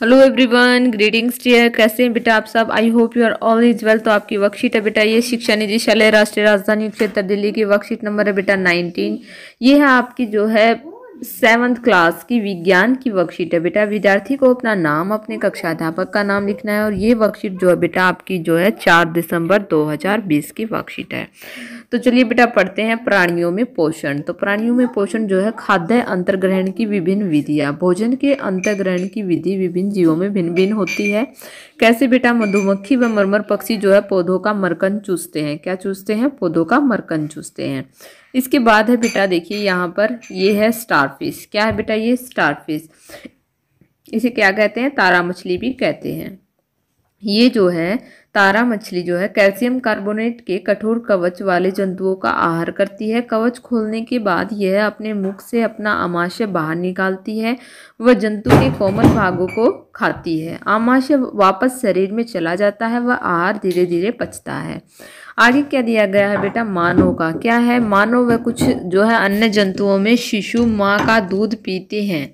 hello everyone greetings dear कैसे हैं बेटा आप सब I hope you are all is well तो आपकी वर्कशीट है बेटा ये शिक्षा निदेशालय राष्ट्रीय राजधानी क्षेत्र दिल्ली की वर्कशीट नंबर है बेटा नाइनटीन ये है आपकी जो है सेवन्थ क्लास की विज्ञान की वर्कशीट है बेटा विद्यार्थी को अपना नाम अपने कक्षा अध्यापक का नाम लिखना है और ये वर्कशीट जो है बेटा आपकी जो है चार दिसंबर 2020 की वर्कशीट है तो चलिए बेटा पढ़ते हैं प्राणियों में पोषण तो प्राणियों में पोषण जो है खाद्य अंतर्ग्रहण की विभिन्न विधियाँ भोजन के अंतर्ग्रहण की विधि विभिन्न जीवों में भिन्न भिन्न होती है कैसे बेटा मधुमक्खी व मरमर पक्षी जो है पौधों का मरकन चूसते हैं क्या चूसते हैं पौधों का मरकन चूसते हैं इसके बाद है बेटा देखिए यहाँ पर ये है स्टार फिश क्या है बेटा ये स्टार फिश इसे क्या कहते हैं तारा मछली भी कहते हैं ये जो है तारा मछली जो है कैल्शियम कार्बोनेट के कठोर कवच वाले जंतुओं का आहार करती है कवच खोलने के बाद यह अपने मुख से अपना आमाशय बाहर निकालती है वह जंतु के कोमल भागों को खाती है आमाशय वापस शरीर में चला जाता है वह आहार धीरे धीरे पचता है आगे क्या दिया गया है बेटा मानव का क्या है मानव व कुछ जो है अन्य जंतुओं में शिशु माँ का दूध पीते हैं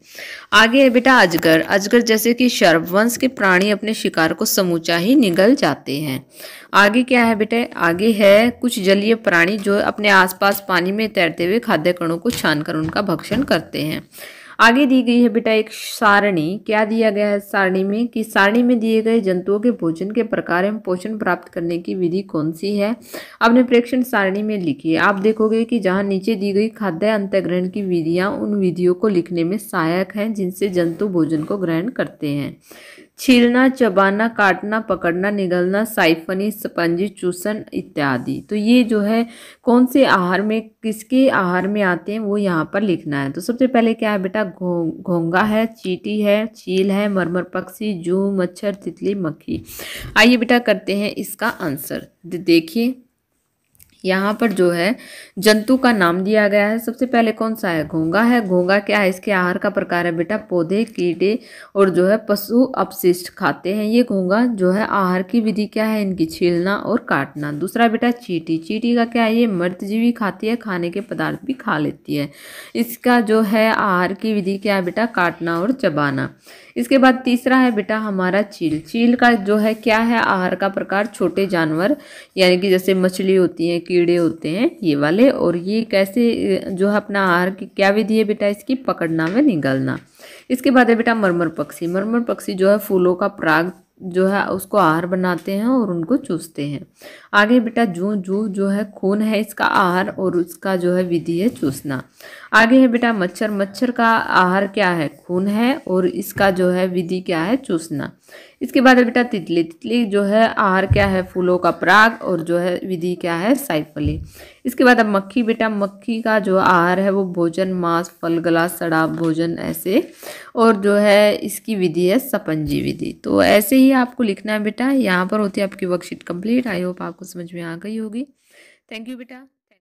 आगे है बेटा अजगर अजगर जैसे कि वंश के प्राणी अपने शिकार को समूचा ही निगल जाते जाते हैं आगे क्या है बेटे आगे है कुछ जलीय प्राणी जो अपने आसपास पानी में तैरते हुए खाद्य कणों को छानकर उनका भक्षण करते हैं आगे दी गई है बेटा एक सारणी क्या दिया गया है सारणी में कि सारणी में दिए गए जंतुओं के भोजन के प्रकार एवं पोषण प्राप्त करने की विधि कौन सी है अपने प्रेक्षण सारणी में लिखिए आप देखोगे कि जहाँ नीचे दी गई खाद्य अंतग्रहण की विधियाँ उन विधियों को लिखने में सहायक हैं जिनसे जंतु भोजन को ग्रहण करते हैं छीलना चबाना काटना पकड़ना निगलना साइफनी स्पंजी चूसन इत्यादि तो ये जो है कौन से आहार में किसके आहार में आते हैं वो यहाँ पर लिखना है तो सबसे पहले क्या है बेटा घोंगा है चीटी है चील है मरमर पक्षी जू मच्छर तितली मक्खी आइए बेटा करते हैं इसका आंसर देखिए यहाँ पर जो है जंतु का नाम दिया गया है सबसे पहले कौन सा है घोंगा है घोंगा क्या है इसके आहार का प्रकार है बेटा पौधे कीड़े और जो है पशु अपशिष्ट खाते हैं ये घोंगा जो है आहार की विधि क्या है इनकी छीलना और काटना दूसरा बेटा चीटी चीटी का क्या है ये मृतजीवी खाती है खाने के पदार्थ भी खा लेती है इसका जो है आहार की विधि क्या है बेटा काटना और चबाना इसके बाद तीसरा है बेटा हमारा चील चील का जो है क्या है आहार का प्रकार छोटे जानवर यानी कि जैसे मछली होती है कीड़े होते हैं ये वाले और ये कैसे जो है अपना आहार की क्या विधि है बेटा इसकी पकड़ना व निगलना इसके बाद है बेटा मरमर पक्षी मरमर पक्षी जो है फूलों का प्राग जो है उसको आहार बनाते हैं और उनको चूसते हैं आगे बेटा जू जू जो है खून है इसका आहार और उसका जो है विधि है चूसना आगे है बेटा मच्छर मच्छर का आहार क्या है खून है और इसका जो है विधि क्या है चूसना इसके बाद है बेटा तितली तितली जो है आहार क्या है फूलों का प्राग और जो है विधि क्या है साइफली इसके बाद अब मक्खी बेटा मक्खी का जो आहार है वो भोजन मांस फल गला शराब भोजन ऐसे और जो है इसकी विधि है सपंजी विधि तो ऐसे ही आपको लिखना है बेटा यहाँ पर होती है आपकी वर्कशीट कंप्लीट आई होप आपको समझ में आ गई होगी थैंक यू बेटा